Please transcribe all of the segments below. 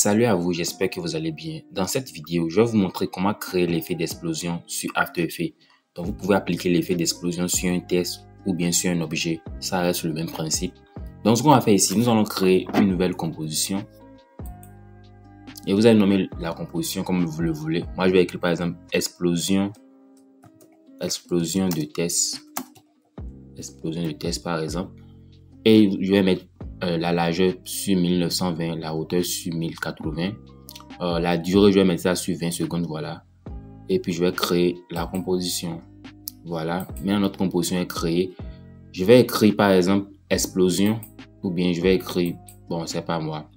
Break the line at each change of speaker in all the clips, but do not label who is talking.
Salut à vous, j'espère que vous allez bien. Dans cette vidéo, je vais vous montrer comment créer l'effet d'explosion sur After Effects. Donc vous pouvez appliquer l'effet d'explosion sur un test ou bien sur un objet, ça reste le même principe. Donc ce qu'on va faire ici, nous allons créer une nouvelle composition. Et vous allez nommer la composition comme vous le voulez. Moi je vais écrire par exemple explosion, explosion de test, explosion de test par exemple. Et je vais mettre euh, la largeur sur 1920, la hauteur sur 1080. Euh, la durée, je vais mettre ça sur 20 secondes, voilà. Et puis je vais créer la composition. Voilà, mais notre composition est créée. Je vais écrire par exemple explosion ou bien je vais écrire, bon, c'est pas moi.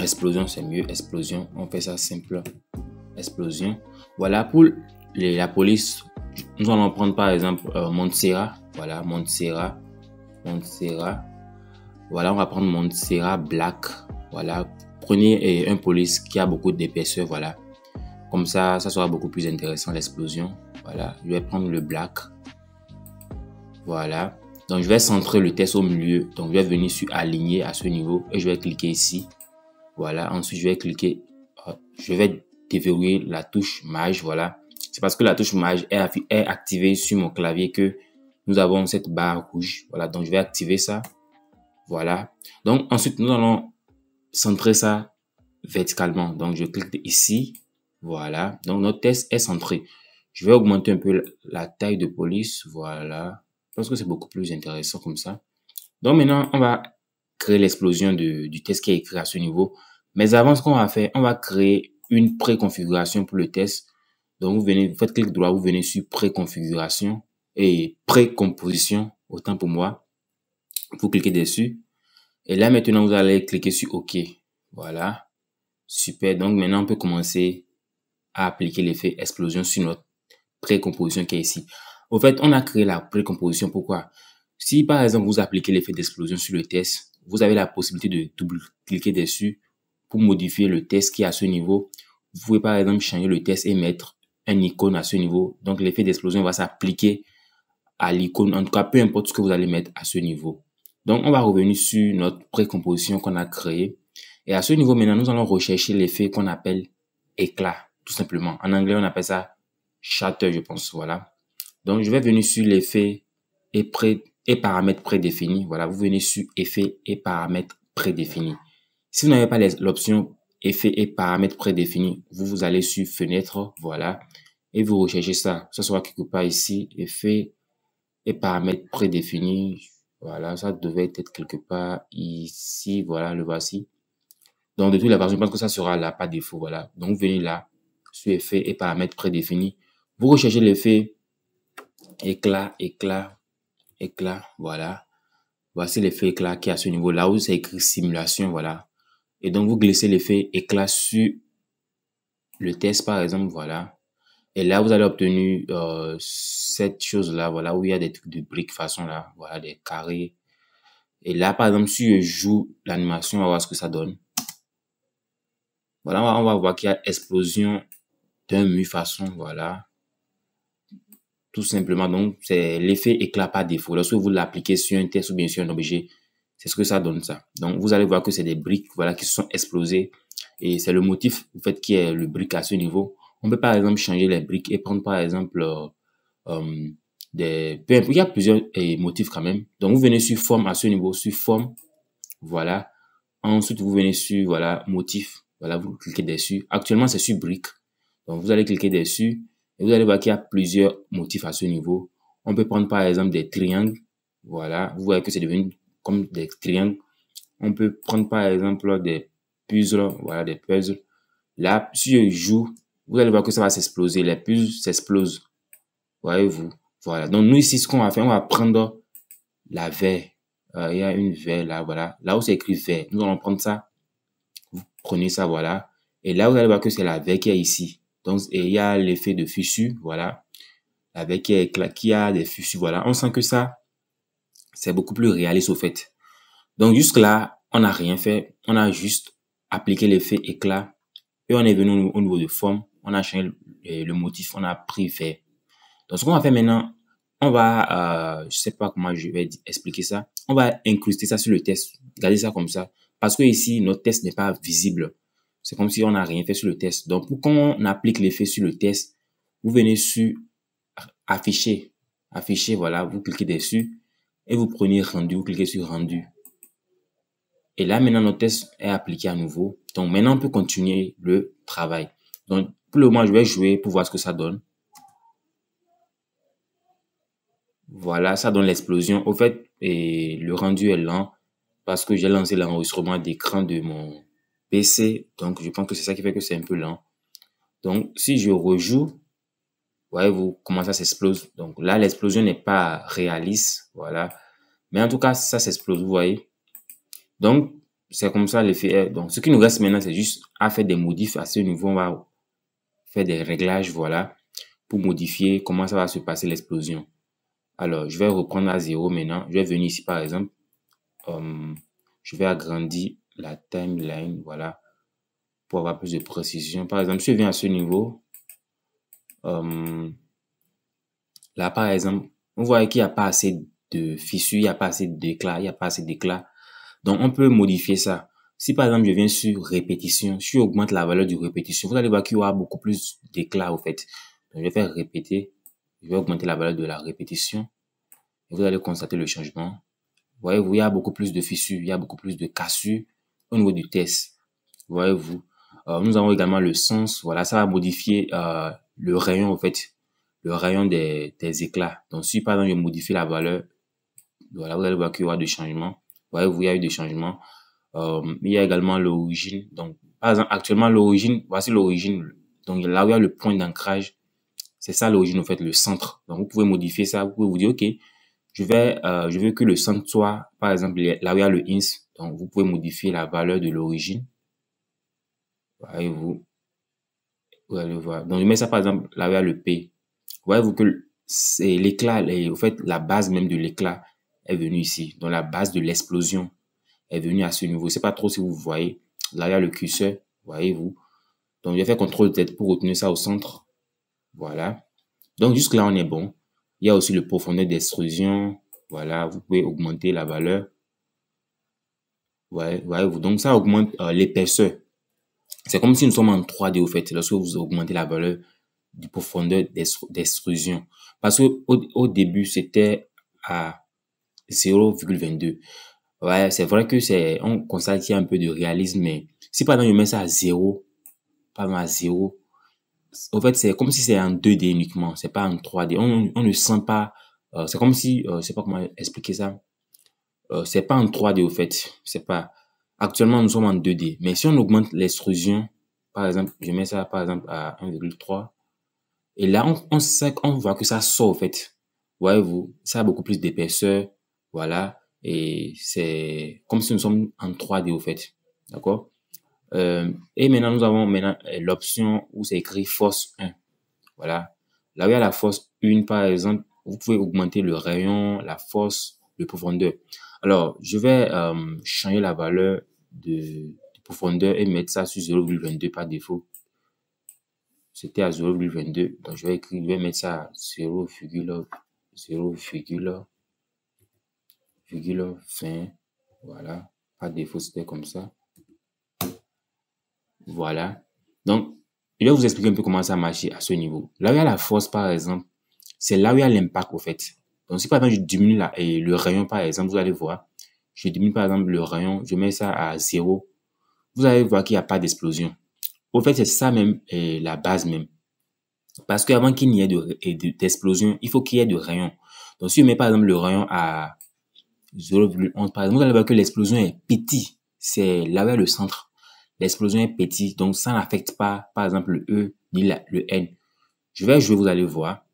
Explosion, c'est mieux. Explosion, on fait ça simple. Explosion. Voilà, pour la police, nous allons prendre par exemple euh, Montserrat. Voilà, Montserrat. Montserrat. Voilà, on va prendre mon sera Black. Voilà, prenez eh, un police qui a beaucoup d'épaisseur, voilà. Comme ça, ça sera beaucoup plus intéressant l'explosion. Voilà, je vais prendre le black. Voilà. Donc, je vais centrer le test au milieu. Donc, je vais venir sur aligner à ce niveau et je vais cliquer ici. Voilà, ensuite, je vais cliquer. Oh, je vais déverrouiller la touche mage, voilà. C'est parce que la touche mage est activée sur mon clavier que nous avons cette barre rouge. Voilà, donc je vais activer ça. Voilà. Donc ensuite, nous allons centrer ça verticalement. Donc je clique ici. Voilà. Donc notre test est centré. Je vais augmenter un peu la taille de police. Voilà. Parce que c'est beaucoup plus intéressant comme ça. Donc maintenant, on va créer l'explosion du test qui est écrit à ce niveau. Mais avant, ce qu'on va faire, on va créer une préconfiguration pour le test. Donc vous venez, vous faites clic droit, vous venez sur préconfiguration et précomposition, autant pour moi. Vous cliquez dessus. Et là, maintenant, vous allez cliquer sur OK. Voilà. Super. Donc, maintenant, on peut commencer à appliquer l'effet explosion sur notre précomposition qui est ici. Au fait, on a créé la précomposition. Pourquoi? Si, par exemple, vous appliquez l'effet d'explosion sur le test, vous avez la possibilité de double-cliquer dessus pour modifier le test qui est à ce niveau. Vous pouvez, par exemple, changer le test et mettre un icône à ce niveau. Donc, l'effet d'explosion va s'appliquer à l'icône. En tout cas, peu importe ce que vous allez mettre à ce niveau. Donc, on va revenir sur notre précomposition qu'on a créée. Et à ce niveau, maintenant, nous allons rechercher l'effet qu'on appelle éclat, tout simplement. En anglais, on appelle ça shatter, je pense. Voilà. Donc, je vais venir sur l'effet et, paramètres prédéfinis. Voilà, vous venez sur effet et paramètres prédéfinis. Si vous n'avez pas l'option effet et paramètres prédéfinis, vous, vous allez sur fenêtre, voilà, et vous recherchez ça. Ce sera quelque part ici, effet et paramètres prédéfinis. Voilà, ça devait être quelque part ici. Voilà, le voici. Donc, de toute la version, je pense que ça sera là, pas défaut. Voilà. Donc, venez là, sur effet et paramètres prédéfinis. Vous recherchez l'effet éclat, éclat, éclat. Voilà. Voici l'effet éclat qui est à ce niveau là où c'est écrit simulation. Voilà. Et donc, vous glissez l'effet éclat sur le test, par exemple. Voilà. Et là, vous allez obtenir euh, cette chose-là, voilà, où il y a des trucs de briques façon là, voilà, des carrés. Et là, par exemple, si je joue l'animation, on va voir ce que ça donne. Voilà, on va, voir qu'il y a explosion d'un mu façon, voilà. Tout simplement, donc, c'est l'effet éclat par défaut. Lorsque vous l'appliquez sur un test ou bien sur un objet, c'est ce que ça donne, ça. Donc, vous allez voir que c'est des briques, voilà, qui sont explosées. Et c'est le motif, en fait, qui est le brique à ce niveau. On peut par exemple changer les briques et prendre par exemple euh, euh, des... Il y a plusieurs euh, motifs quand même. Donc vous venez sur forme à ce niveau, sur forme. Voilà. Ensuite, vous venez sur voilà, motif. Voilà, vous cliquez dessus. Actuellement, c'est sur brique. Donc vous allez cliquer dessus et vous allez voir qu'il y a plusieurs motifs à ce niveau. On peut prendre par exemple des triangles. Voilà, vous voyez que c'est devenu comme des triangles. On peut prendre par exemple des puzzles, voilà, des puzzles. Là, si je joue vous allez voir que ça va s'exploser. Les puces s'explose. Voyez-vous. Voilà. Donc, nous, ici, ce qu'on va faire, on va prendre la verre. Euh, il y a une verre là, voilà. Là où c'est écrit verre, nous allons prendre ça. Vous prenez ça, voilà. Et là, vous allez voir que c'est la verre qui est ici. Donc, il y a l'effet de fissure, voilà. La verre qui, qui a des fissures, voilà. On sent que ça, c'est beaucoup plus réaliste au fait. Donc, jusque-là, on n'a rien fait. On a juste appliqué l'effet éclat et on est venu au niveau de forme on a changé le, motif, on a préféré. Donc, ce qu'on va faire maintenant, on va, euh, je sais pas comment je vais expliquer ça, on va incruster ça sur le test, garder ça comme ça, parce que ici, notre test n'est pas visible. C'est comme si on n'a rien fait sur le test. Donc, pour qu'on applique l'effet sur le test, vous venez sur afficher, afficher, voilà, vous cliquez dessus et vous prenez rendu, vous cliquez sur rendu. Et là, maintenant, notre test est appliqué à nouveau. Donc, maintenant, on peut continuer le travail. Donc, le moins je vais jouer pour voir ce que ça donne. Voilà, ça donne l'explosion. Au fait, et le rendu est lent parce que j'ai lancé l'enregistrement d'écran de mon PC. Donc, je pense que c'est ça qui fait que c'est un peu lent. Donc, si je rejoue, voyez-vous comment ça s'explose. Donc là, l'explosion n'est pas réaliste. Voilà. Mais en tout cas, ça s'explose, vous voyez. Donc, c'est comme ça l'effet Donc, ce qui nous reste maintenant, c'est juste à faire des modifs à ce niveau. On va des réglages, voilà, pour modifier comment ça va se passer l'explosion. Alors, je vais reprendre à zéro maintenant. Je vais venir ici, par exemple. Hum, je vais agrandir la timeline, voilà, pour avoir plus de précision. Par exemple, je viens à ce niveau, hum, là, par exemple, on voit qu'il n'y a pas assez de fissures, il n'y a pas assez d'éclats, il n'y a pas assez d'éclats. Donc, on peut modifier ça. Si par exemple, je viens sur répétition, si augmente la valeur du répétition, vous allez voir qu'il y aura beaucoup plus d'éclats, au fait. Donc, je vais faire répéter, je vais augmenter la valeur de la répétition. vous allez constater le changement. Voyez-vous, il y a beaucoup plus de fissures, il y a beaucoup plus de cassures au niveau du test. Voyez-vous. Euh, nous avons également le sens. Voilà, ça va modifier euh, le rayon, en fait, le rayon des, des éclats. Donc, si par exemple, je modifie la valeur, voilà, vous allez voir qu'il y aura des changements. Voyez-vous, il y a eu des changements. Euh, il y a également l'origine. Donc, par exemple, actuellement, l'origine, voici l'origine. Donc, là où il y a le point d'ancrage, c'est ça l'origine, en fait, le centre. Donc, vous pouvez modifier ça. Vous pouvez vous dire, OK, je vais, euh, je veux que le centre soit, par exemple, là où il y a le ins. Donc, vous pouvez modifier la valeur de l'origine. Voyez-vous. Vous allez voir. Donc, je mets ça, par exemple, là où il y a le P. Voyez-vous que c'est l'éclat, en fait, la base même de l'éclat est venue ici. Donc, la base de l'explosion est venu à ce niveau. Je sais pas trop si vous voyez. Là, il y a le curseur, voyez-vous. Donc, je vais faire contrôle tête pour retenir ça au centre. Voilà. Donc, jusque là, on est bon. Il y a aussi le profondeur d'extrusion. Voilà, vous pouvez augmenter la valeur. Voyez-vous. Donc, ça augmente euh, l'épaisseur. C'est comme si nous sommes en 3D, au fait, lorsque vous augmentez la valeur du profondeur d'extrusion. Parce que début, c'était à 0,22. Ouais, c'est vrai que c'est, on constate qu'il y a un peu de réalisme, mais si par exemple, je mets ça à zéro, pas à zéro, en fait, c'est comme si c'est en 2D uniquement, c'est pas en 3D. On, on ne sent pas, euh, c'est comme si, c'est euh, je sais pas comment expliquer ça, euh, c'est pas en 3D au fait, c'est pas, actuellement, nous sommes en 2D, mais si on augmente l'extrusion, par exemple, je mets ça, par exemple, à 1,3, et là, on, on voit que ça sort, au fait. Voyez-vous, ça a beaucoup plus d'épaisseur, voilà et c'est comme si nous sommes en 3D, au fait. D'accord euh, Et maintenant, nous avons maintenant euh, l'option où c'est écrit force 1. Voilà. Là où il y a la force 1, par exemple, vous pouvez augmenter le rayon, la force, la profondeur. Alors, je vais euh, changer la valeur de, profondeur et mettre ça sur 0,22 par défaut. C'était à 0,22. Donc, je vais, écrire, vais mettre ça à figure fin. Voilà. Par défaut, c'était comme ça. Voilà. Donc, je vais vous expliquer un peu comment ça marche à ce niveau. Là où il y a la force, par exemple, c'est là où il y a l'impact, au fait. Donc, si par exemple, je diminue et le rayon, par exemple, vous allez voir, je diminue par exemple le rayon, je mets ça à zéro, vous allez voir qu'il n'y a pas d'explosion. Au fait, c'est ça même, la base même. Parce qu'avant qu'il n'y ait d'explosion, il faut qu'il y ait de rayon. Donc, si je mets par exemple le rayon à 0,11 par exemple. Vous allez voir que l'explosion est petit C'est là vers le centre. L'explosion est petit donc ça n'affecte pas, par exemple, le E ni le N. Je vais jouer, vous allez voir.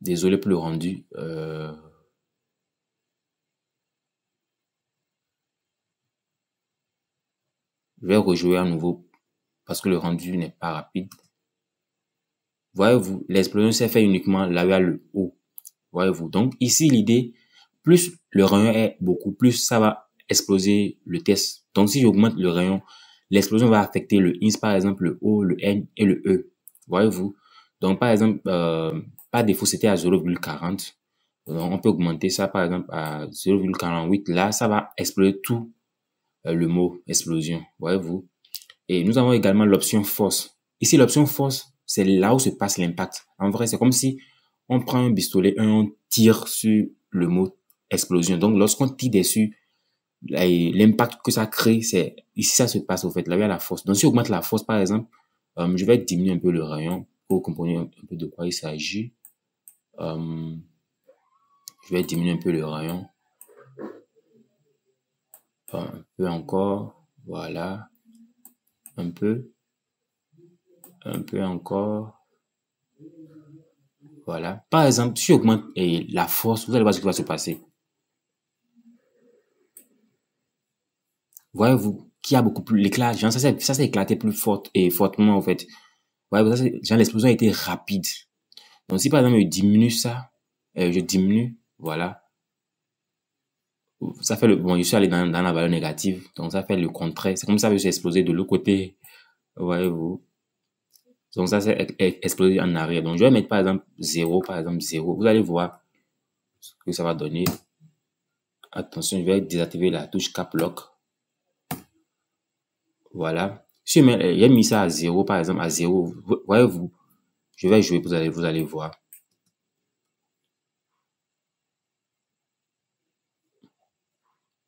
Désolé pour le rendu. Euh. Je vais rejouer à nouveau parce que le rendu n'est pas rapide. Voyez-vous, l'explosion s'est faite uniquement là vers le haut. Voyez-vous. Donc ici, l'idée, plus le rayon est beaucoup, plus ça va exploser le test. Donc si j'augmente le rayon, l'explosion va affecter le INS, par exemple, le O, le N et le E. Voyez-vous. Donc par exemple, euh, par défaut, c'était à 0,40. Donc on peut augmenter ça, par exemple, à 0,48. Là, ça va exploser tout euh, le mot explosion. Voyez-vous. Et nous avons également l'option force. Ici, l'option force, c'est là où se passe l'impact. En vrai, c'est comme si on prend un pistolet et on tire sur le mot explosion. Donc, lorsqu'on tire dessus, l'impact que ça crée, c'est ici ça se passe au fait. Là, il y a la force. Donc, si on augmente la force, par exemple, euh, je vais diminuer un peu le rayon pour comprendre un peu de quoi il s'agit. Euh, je vais diminuer un peu le rayon. un peu encore. Voilà. Un peu un peu encore. Voilà. Par exemple, si j'augmente la force, vous allez voir ce qui va se passer. Voyez-vous qui a beaucoup plus l'éclat. Ça s'est éclaté plus forte et fortement en fait. Voyez-vous, l'explosion a été rapide. Donc si par exemple je diminue ça, euh, je diminue, voilà. Ça fait le bon, je suis allé dans, la valeur négative, donc ça fait le contraire. C'est comme ça que j'ai explosé de l'autre côté. Voyez-vous. Donc ça, c'est explosé en arrière. Donc je vais mettre par exemple 0, par exemple 0. Vous allez voir ce que ça va donner. Attention, je vais désactiver la touche cap lock. Voilà. Si euh, j'ai mis ça à 0, par exemple, à 0, voyez-vous, je vais jouer, vous allez, vous allez voir.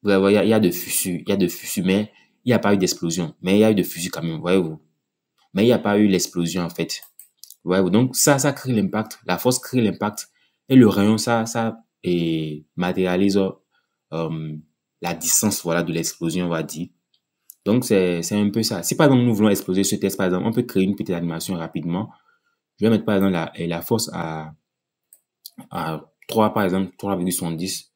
Vous allez voir, il y, a, de fusil. il y a de fusil, mais il n'y a pas eu d'explosion. Mais il y a eu de fusil quand même, voyez-vous mais il n'y a pas eu l'explosion en fait. Ouais, donc ça, ça crée l'impact, la force crée l'impact et le rayon, ça, ça matérialise euh, la distance voilà, de l'explosion, on va dire. Donc c'est un peu ça. Si par exemple nous voulons exploser ce test, par exemple, on peut créer une petite animation rapidement. Je vais mettre par exemple la, la force à, 3, par exemple, 3,70.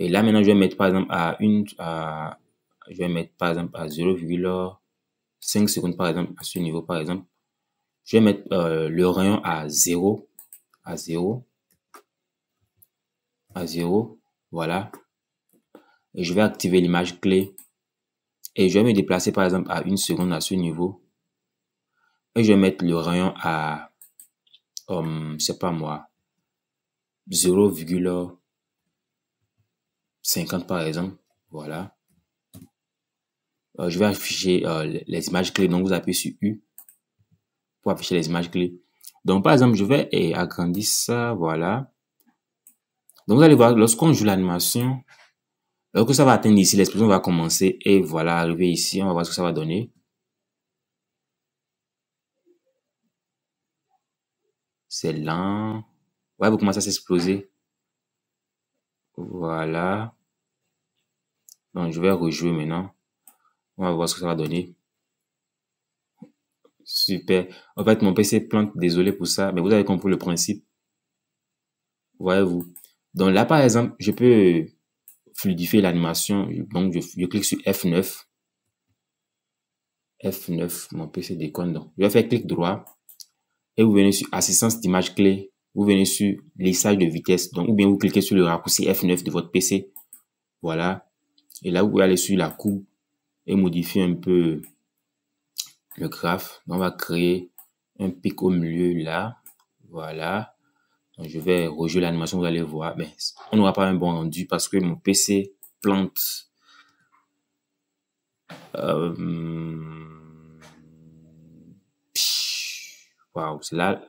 Et là maintenant, je vais mettre par exemple à une, à, je vais mettre par exemple à 0,1 5 secondes par exemple, à ce niveau par exemple, je vais mettre euh, le rayon à 0, à 0, à 0, voilà. Et je vais activer l'image clé. Et je vais me déplacer par exemple à une seconde à ce niveau. Et je vais mettre le rayon à, hum, c'est pas moi, 0,50 par exemple. Voilà. Euh, je vais afficher euh, les images clés. Donc, vous appuyez sur U pour afficher les images clés. Donc, par exemple, je vais agrandir ça. Voilà. Donc, vous allez voir, lorsqu'on joue l'animation, lorsque ça va atteindre ici, l'explosion va commencer. Et voilà, arriver ici, on va voir ce que ça va donner. C'est lent. Ouais, vous commencez à s'exploser. Voilà. Donc, je vais rejouer maintenant. On va voir ce que ça va donner. Super. En fait, mon PC plante, désolé pour ça, mais vous avez compris le principe. Voyez-vous. Donc là, par exemple, je peux fluidifier l'animation. Donc, je, clique sur F9. F9, mon PC déconne. Donc, je vais faire clic droit. Et vous venez sur Assistance d'image clé. Vous venez sur lissage de vitesse. Donc, ou bien vous cliquez sur le raccourci F9 de votre PC. Voilà. Et là, vous allez aller sur la coupe et modifier un peu le graphe. On va créer un pic au milieu là. Voilà. je vais rejouer l'animation, vous allez voir. Mais on n'aura pas un bon rendu parce que mon PC plante. Euh, waouh, c'est là,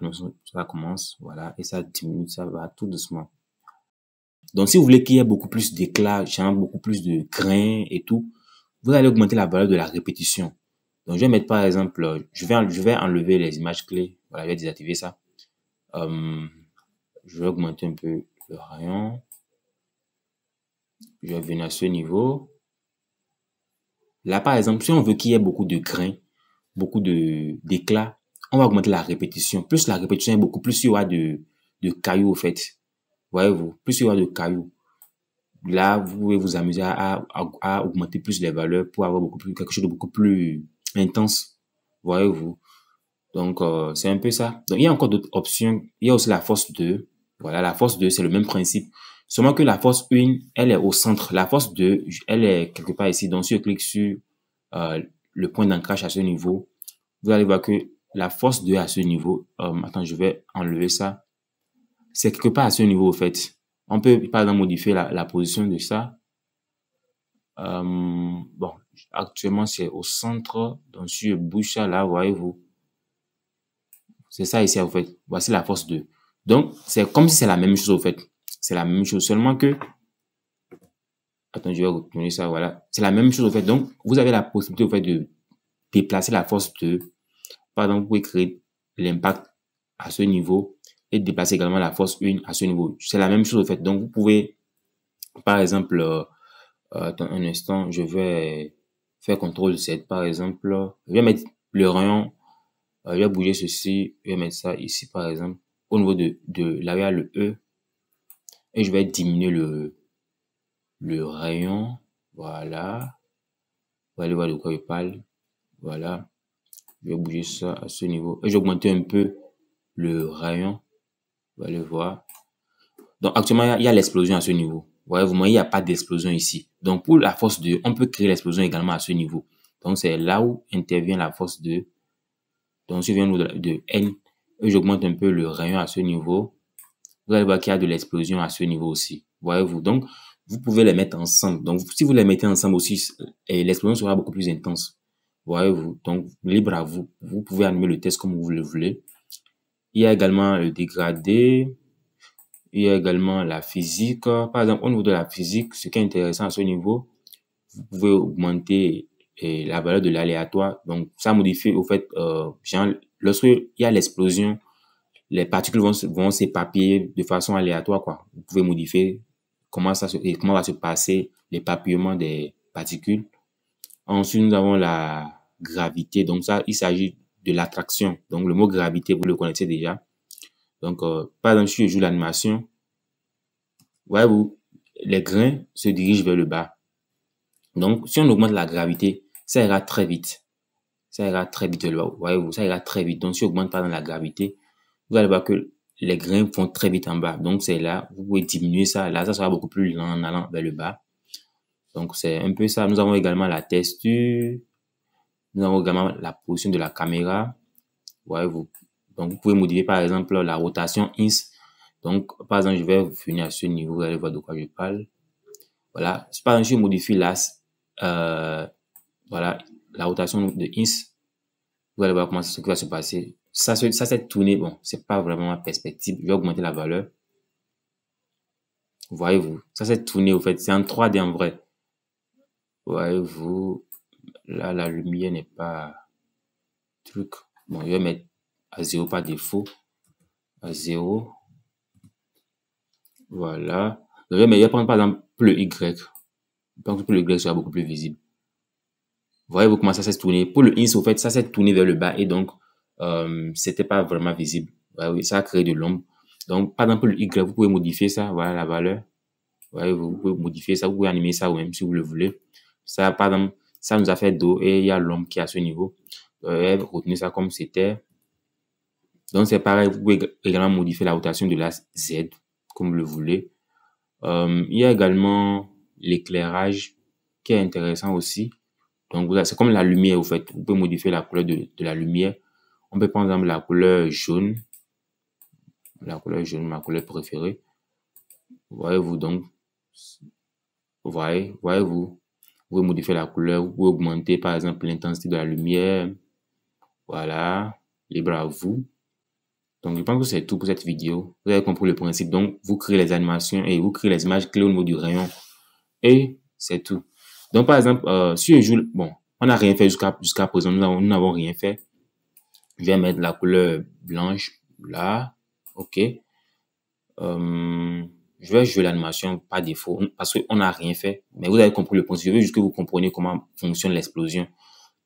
ça commence, voilà, et ça diminue, ça va tout doucement. Donc, si vous voulez qu'il y ait beaucoup plus d'éclat, genre beaucoup plus de grains et tout, vous allez augmenter la valeur de la répétition. Donc, je vais mettre par exemple, euh, je vais, je vais enlever les images clés. Voilà, je vais désactiver ça. Euh, je vais augmenter un peu le rayon. Je vais venir à ce niveau. Là, par exemple, si on veut qu'il y ait beaucoup de grains, beaucoup d'éclats, on va augmenter la répétition. Plus la répétition est beaucoup, plus il y aura de, de cailloux, au fait. Voyez-vous, plus il y aura de cailloux là, vous pouvez vous amuser à, augmenter plus les valeurs pour avoir beaucoup plus, quelque chose de beaucoup plus intense, voyez-vous. Donc, euh, c'est un peu ça. Donc, il y a encore d'autres options. Il y a aussi la force 2. Voilà, la force 2, c'est le même principe. Seulement que la force 1, elle est au centre. La force 2, elle est quelque part ici. Donc, si je clique sur euh, le point d'ancrage à ce niveau, vous allez voir que la force 2 à ce niveau, euh, attends, je vais enlever ça. C'est quelque part à ce niveau, au fait. On peut, par exemple, modifier la, la position de ça. Euh, bon, actuellement, c'est au centre. Donc, sur ça là, voyez-vous. C'est ça ici, en fait. Voici la force 2. Donc, c'est comme si c'est la même chose, au fait. C'est la même chose, seulement que... Attends, je vais retourner ça, voilà. C'est la même chose, au fait. Donc, vous avez la possibilité, au fait, de déplacer la force 2. Par exemple, vous pouvez créer l'impact à ce niveau et déplacer également la force 1 à ce niveau. C'est la même chose au fait. Donc vous pouvez, par exemple, euh, un instant, je vais faire contrôle 7 par exemple. Je vais mettre le rayon, euh, je vais bouger ceci, je vais mettre ça ici par exemple. Au niveau de, de le E. Et je vais diminuer le, le rayon. Voilà. Vous allez voir de quoi je parle. Voilà. Je vais bouger ça à ce niveau. Et j'augmenter un peu le rayon. Vous bah, allez voir. Donc, actuellement, il y a, l'explosion à ce niveau. Voyez-vous, il n'y a pas d'explosion ici. Donc, pour la force 2, on peut créer l'explosion également à ce niveau. Donc, c'est là où intervient la force 2. Donc, si je viens de, N, j'augmente un peu le rayon à ce niveau. Vous allez voir qu'il y a de l'explosion à ce niveau aussi. Voyez-vous. Donc, vous pouvez les mettre ensemble. Donc, si vous les mettez ensemble aussi, l'explosion sera beaucoup plus intense. Voyez-vous. Donc, libre à vous. Vous pouvez animer le test comme vous le voulez. Il y a également le dégradé. Il y a également la physique. Par exemple, au niveau de la physique, ce qui est intéressant à ce niveau, vous pouvez augmenter la valeur de l'aléatoire. Donc, ça modifie au fait, euh, genre, lorsqu'il y a l'explosion, les particules vont, vont de façon aléatoire. Quoi. Vous pouvez modifier comment, ça comment va se passer l'épapillement des particules. Ensuite, nous avons la gravité. Donc, ça, il s'agit de l'attraction. Donc, le mot gravité, vous le connaissez déjà. Donc, euh, par exemple, si je joue l'animation, voyez-vous, les grains se dirigent vers le bas. Donc, si on augmente la gravité, ça ira très vite. Ça ira très vite, voyez-vous, ça ira très vite. Donc, si on augmente pas dans la gravité, vous allez voir que les grains vont très vite en bas. Donc, c'est là, vous pouvez diminuer ça. Là, ça sera beaucoup plus lent en allant vers le bas. Donc, c'est un peu ça. Nous avons également la texture. Nous avons également la position de la caméra. Voyez vous, donc, vous pouvez modifier par exemple la rotation INS. Donc, par exemple, je vais venir à ce niveau, vous allez voir de quoi je parle. Voilà, si par exemple je modifie la, euh, voilà, la rotation de INS, vous allez voir comment ce qui va se passer. Ça, ça, ça s'est tourné, bon, c'est pas vraiment ma perspective. Je vais augmenter la valeur. Voyez-vous, ça s'est tourné, au fait, c'est en 3D en vrai. Voyez-vous, Là, la lumière n'est pas truc. Bon, je vais mettre à 0 par défaut. À 0. Voilà. Je vais, mais je vais prendre par exemple le Y. Donc pour le Y sera beaucoup plus visible. Voyez-vous comment ça s'est tourné. Pour le INS, au fait, ça s'est tourné vers le bas et donc, euh, c'était pas vraiment visible. oui ça a créé de l'ombre. Donc, par exemple, le Y, vous pouvez modifier ça. Voilà la valeur. Voyez, vous pouvez modifier ça. Vous pouvez animer ça ou même si vous le voulez. Ça, par exemple, ça nous a fait dos et il y a l'homme qui est à ce niveau. Euh, retenez ça comme c'était. Donc c'est pareil, vous pouvez également modifier la rotation de la Z comme vous le voulez. Euh, il y a également l'éclairage qui est intéressant aussi. Donc c'est comme la lumière vous faites Vous pouvez modifier la couleur de, la lumière. On peut prendre exemple, la couleur jaune. La couleur jaune, ma couleur préférée. Voyez-vous donc. Voyez, voyez-vous modifier la couleur, ou augmenter par exemple l'intensité de la lumière. Voilà, les à vous. Donc je pense que c'est tout pour cette vidéo. Vous avez compris le principe. Donc vous créez les animations et vous créez les images clés au niveau du rayon. Et c'est tout. Donc par exemple, euh, si un jour bon, on n'a rien fait jusqu'à jusqu'à présent, nous n'avons rien fait. Je vais mettre la couleur blanche là. OK. Euh, je vais jouer l'animation par défaut parce qu'on n'a rien fait. Mais vous avez compris le principe. Je veux juste que vous compreniez comment fonctionne l'explosion.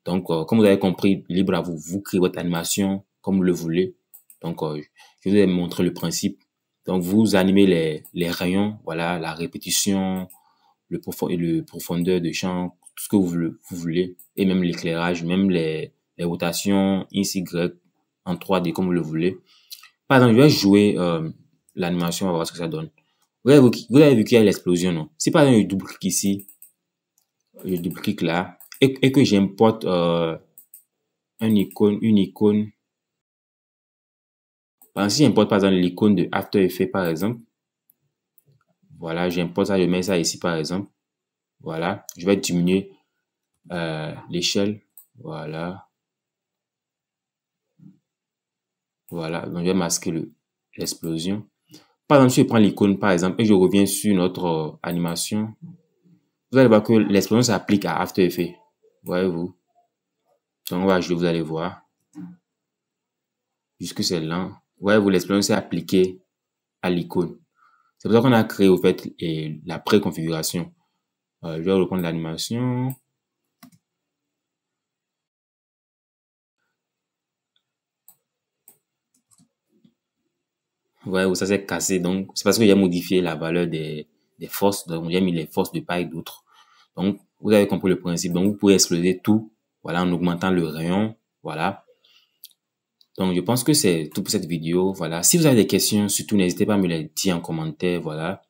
Donc, euh, comme vous avez compris, libre à vous, vous créez votre animation comme vous le voulez. Donc, euh, je vous ai montré le principe. Donc, vous animez les, les rayons, voilà, la répétition, le, profond, le profondeur de champ, tout ce que vous, voulez, et même l'éclairage, même les, les rotations, ici, Y, en 3D, comme vous le voulez. Par exemple, je vais jouer euh, l'animation, on va voir ce que ça donne. Vous avez, vu qu'il y a l'explosion, non Si par exemple, je double-clique ici, je double-clique là, et, que j'importe euh, une icône, une icône. si j'importe par exemple l'icône de After Effects, par exemple, voilà, j'importe ça, je mets ça ici, par exemple. Voilà, je vais diminuer euh, l'échelle. Voilà. Voilà, donc je vais masquer l'explosion. Par exemple, si je prends l'icône, par exemple, et je reviens sur notre euh, animation, vous allez voir que l'expérience s'applique à After Effects. Voyez-vous Donc, on vous allez voir. Jusque c'est là Voyez-vous, l'expérience s'est appliquée à l'icône. C'est pour ça qu'on a créé, au fait, la préconfiguration. Euh, je vais reprendre l'animation. ouais, ou ça s'est cassé. Donc, c'est parce que j'ai modifié la valeur des, forces. Donc, j'ai mis les forces de paille d'autres Donc, vous avez compris le principe. Donc, vous pouvez exploser tout, voilà, en augmentant le rayon, voilà. Donc, je pense que c'est tout pour cette vidéo, voilà. Si vous avez des questions, surtout, n'hésitez pas à me les dire en commentaire, voilà.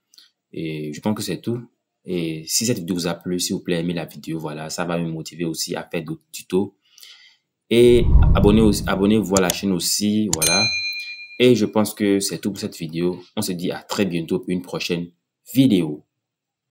Et je pense que c'est tout. Et si cette vidéo vous a plu, s'il vous plaît, aimez la vidéo, voilà. Ça va me motiver aussi à faire d'autres tutos. Et abonnez-vous à la chaîne aussi, voilà. Et je pense que c'est tout pour cette vidéo. On se dit à très bientôt pour une prochaine vidéo.